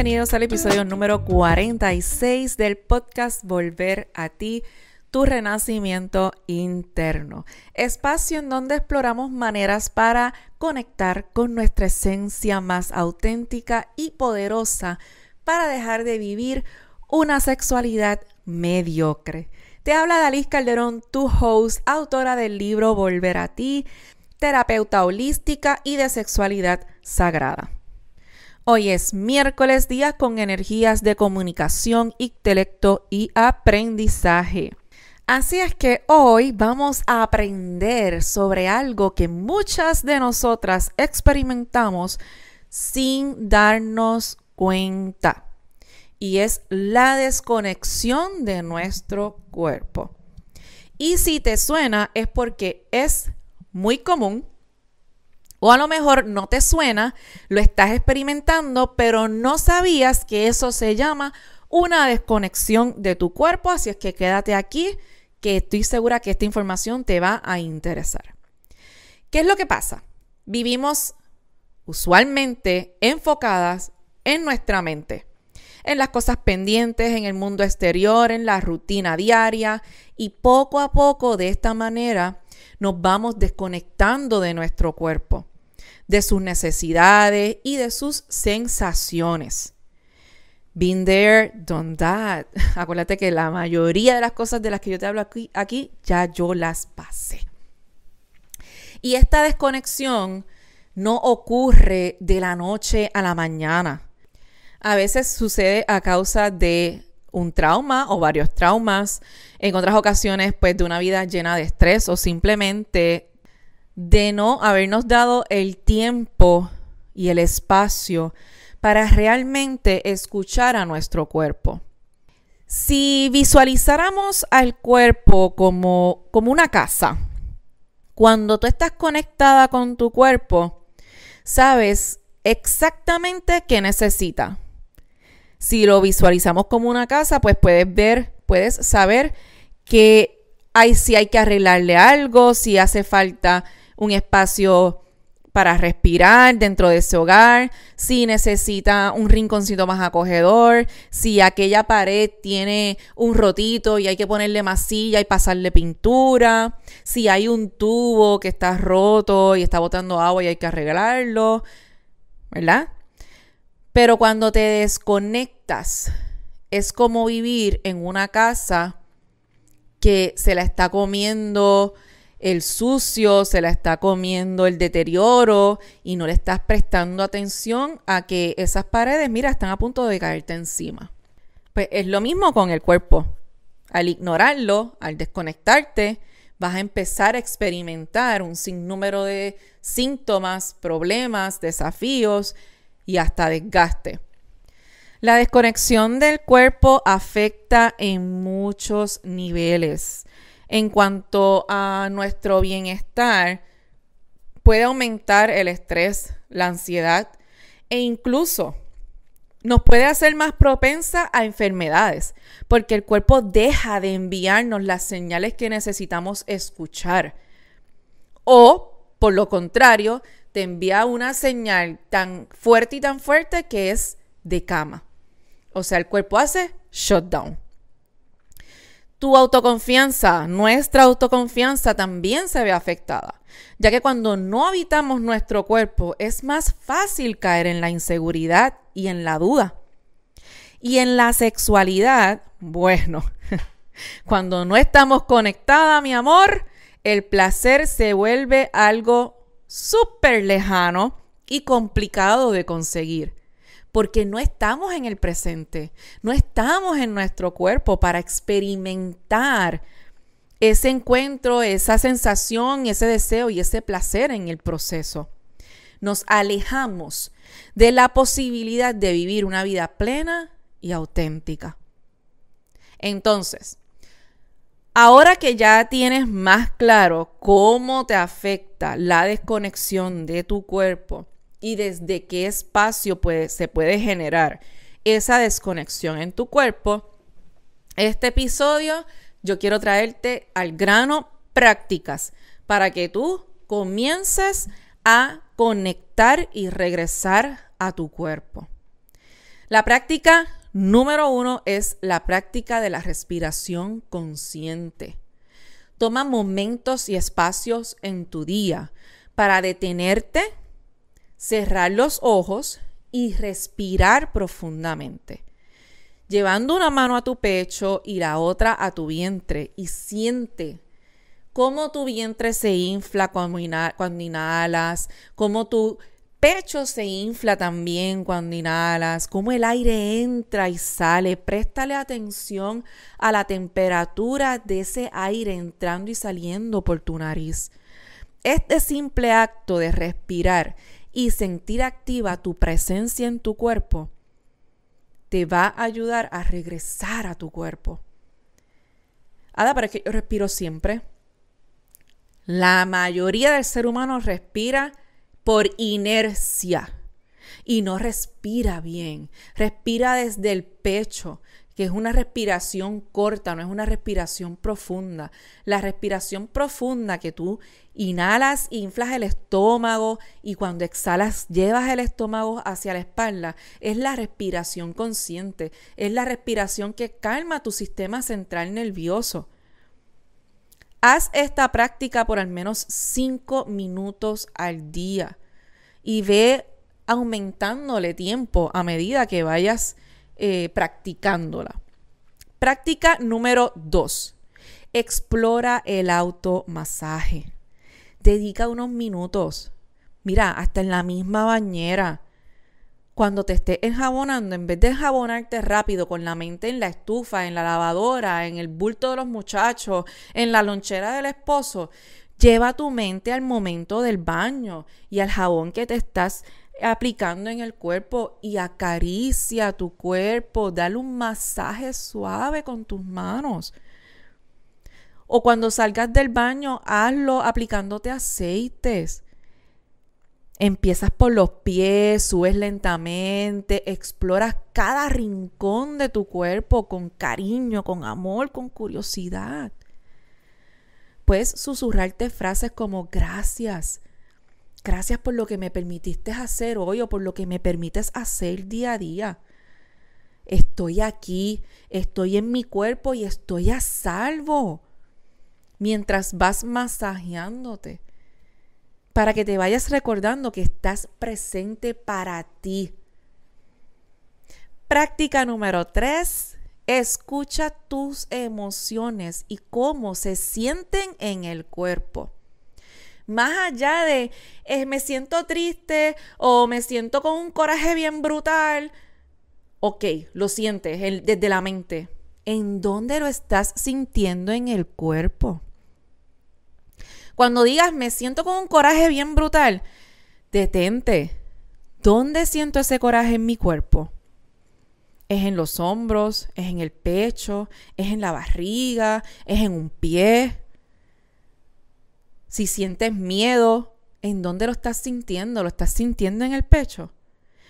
Bienvenidos al episodio número 46 del podcast Volver a ti, tu renacimiento interno. Espacio en donde exploramos maneras para conectar con nuestra esencia más auténtica y poderosa para dejar de vivir una sexualidad mediocre. Te habla Dalis Calderón, tu host, autora del libro Volver a ti, terapeuta holística y de sexualidad sagrada. Hoy es miércoles, día con energías de comunicación, intelecto y aprendizaje. Así es que hoy vamos a aprender sobre algo que muchas de nosotras experimentamos sin darnos cuenta. Y es la desconexión de nuestro cuerpo. Y si te suena es porque es muy común o a lo mejor no te suena, lo estás experimentando, pero no sabías que eso se llama una desconexión de tu cuerpo, así es que quédate aquí, que estoy segura que esta información te va a interesar. ¿Qué es lo que pasa? Vivimos usualmente enfocadas en nuestra mente, en las cosas pendientes, en el mundo exterior, en la rutina diaria, y poco a poco de esta manera nos vamos desconectando de nuestro cuerpo, de sus necesidades y de sus sensaciones. Been there, done that. Acuérdate que la mayoría de las cosas de las que yo te hablo aquí, aquí ya yo las pasé. Y esta desconexión no ocurre de la noche a la mañana. A veces sucede a causa de un trauma o varios traumas, en otras ocasiones pues de una vida llena de estrés o simplemente de no habernos dado el tiempo y el espacio para realmente escuchar a nuestro cuerpo. Si visualizáramos al cuerpo como, como una casa, cuando tú estás conectada con tu cuerpo, sabes exactamente qué necesita si lo visualizamos como una casa, pues puedes ver, puedes saber que hay, si hay que arreglarle algo, si hace falta un espacio para respirar dentro de ese hogar, si necesita un rinconcito más acogedor, si aquella pared tiene un rotito y hay que ponerle masilla y pasarle pintura, si hay un tubo que está roto y está botando agua y hay que arreglarlo, ¿verdad? Pero cuando te desconectas, es como vivir en una casa que se la está comiendo el sucio, se la está comiendo el deterioro y no le estás prestando atención a que esas paredes, mira, están a punto de caerte encima. Pues es lo mismo con el cuerpo. Al ignorarlo, al desconectarte, vas a empezar a experimentar un sinnúmero de síntomas, problemas, desafíos y hasta desgaste. La desconexión del cuerpo afecta en muchos niveles. En cuanto a nuestro bienestar, puede aumentar el estrés, la ansiedad e incluso nos puede hacer más propensa a enfermedades, porque el cuerpo deja de enviarnos las señales que necesitamos escuchar. O, por lo contrario, te envía una señal tan fuerte y tan fuerte que es de cama. O sea, el cuerpo hace shutdown. Tu autoconfianza, nuestra autoconfianza también se ve afectada, ya que cuando no habitamos nuestro cuerpo es más fácil caer en la inseguridad y en la duda. Y en la sexualidad, bueno, cuando no estamos conectada, mi amor, el placer se vuelve algo súper lejano y complicado de conseguir, porque no estamos en el presente, no estamos en nuestro cuerpo para experimentar ese encuentro, esa sensación, ese deseo y ese placer en el proceso. Nos alejamos de la posibilidad de vivir una vida plena y auténtica. Entonces, Ahora que ya tienes más claro cómo te afecta la desconexión de tu cuerpo y desde qué espacio se puede generar esa desconexión en tu cuerpo, este episodio yo quiero traerte al grano prácticas para que tú comiences a conectar y regresar a tu cuerpo. La práctica Número uno es la práctica de la respiración consciente. Toma momentos y espacios en tu día para detenerte, cerrar los ojos y respirar profundamente. Llevando una mano a tu pecho y la otra a tu vientre y siente cómo tu vientre se infla cuando, inhalas, cómo tú pecho se infla también cuando inhalas, como el aire entra y sale. Préstale atención a la temperatura de ese aire entrando y saliendo por tu nariz. Este simple acto de respirar y sentir activa tu presencia en tu cuerpo te va a ayudar a regresar a tu cuerpo. Ada, para que yo respiro siempre. La mayoría del ser humano respira por inercia y no respira bien. Respira desde el pecho, que es una respiración corta, no es una respiración profunda. La respiración profunda que tú inhalas, inflas el estómago y cuando exhalas llevas el estómago hacia la espalda, es la respiración consciente, es la respiración que calma tu sistema central nervioso. Haz esta práctica por al menos 5 minutos al día y ve aumentándole tiempo a medida que vayas eh, practicándola. Práctica número 2. Explora el automasaje. Dedica unos minutos. Mira, hasta en la misma bañera cuando te estés enjabonando, en vez de enjabonarte rápido con la mente en la estufa, en la lavadora, en el bulto de los muchachos, en la lonchera del esposo, lleva tu mente al momento del baño y al jabón que te estás aplicando en el cuerpo y acaricia tu cuerpo, dale un masaje suave con tus manos. O cuando salgas del baño, hazlo aplicándote aceites. Empiezas por los pies, subes lentamente, exploras cada rincón de tu cuerpo con cariño, con amor, con curiosidad. Puedes susurrarte frases como gracias, gracias por lo que me permitiste hacer hoy o por lo que me permites hacer día a día. Estoy aquí, estoy en mi cuerpo y estoy a salvo mientras vas masajeándote para que te vayas recordando que estás presente para ti. Práctica número tres. Escucha tus emociones y cómo se sienten en el cuerpo. Más allá de eh, me siento triste o me siento con un coraje bien brutal. Ok, lo sientes desde la mente. ¿En dónde lo estás sintiendo en el cuerpo? Cuando digas, me siento con un coraje bien brutal, detente. ¿Dónde siento ese coraje en mi cuerpo? ¿Es en los hombros? ¿Es en el pecho? ¿Es en la barriga? ¿Es en un pie? Si sientes miedo, ¿en dónde lo estás sintiendo? ¿Lo estás sintiendo en el pecho?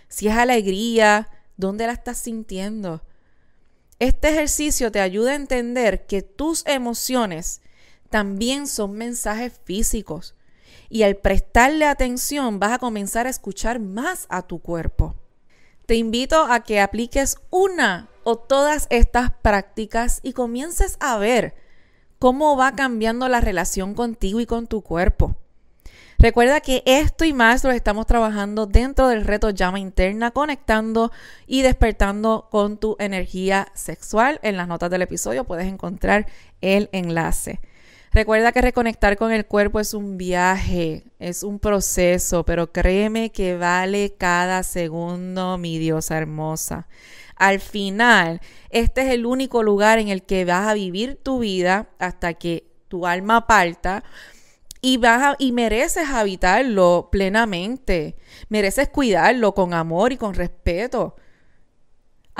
Si es alegría, ¿dónde la estás sintiendo? Este ejercicio te ayuda a entender que tus emociones también son mensajes físicos. Y al prestarle atención vas a comenzar a escuchar más a tu cuerpo. Te invito a que apliques una o todas estas prácticas y comiences a ver cómo va cambiando la relación contigo y con tu cuerpo. Recuerda que esto y más lo estamos trabajando dentro del reto llama interna, conectando y despertando con tu energía sexual. En las notas del episodio puedes encontrar el enlace. Recuerda que reconectar con el cuerpo es un viaje, es un proceso, pero créeme que vale cada segundo, mi diosa hermosa. Al final, este es el único lugar en el que vas a vivir tu vida hasta que tu alma parta y vas y mereces habitarlo plenamente, mereces cuidarlo con amor y con respeto.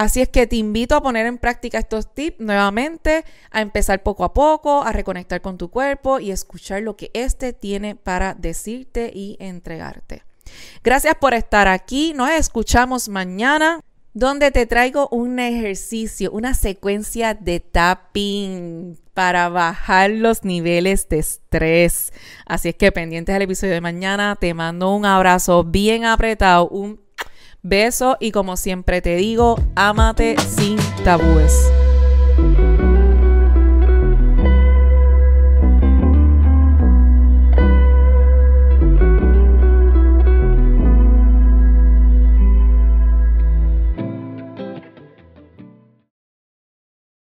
Así es que te invito a poner en práctica estos tips nuevamente, a empezar poco a poco, a reconectar con tu cuerpo y escuchar lo que éste tiene para decirte y entregarte. Gracias por estar aquí, nos escuchamos mañana donde te traigo un ejercicio, una secuencia de tapping para bajar los niveles de estrés. Así es que pendientes al episodio de mañana, te mando un abrazo bien apretado, un Beso y como siempre te digo, ámate sin tabúes.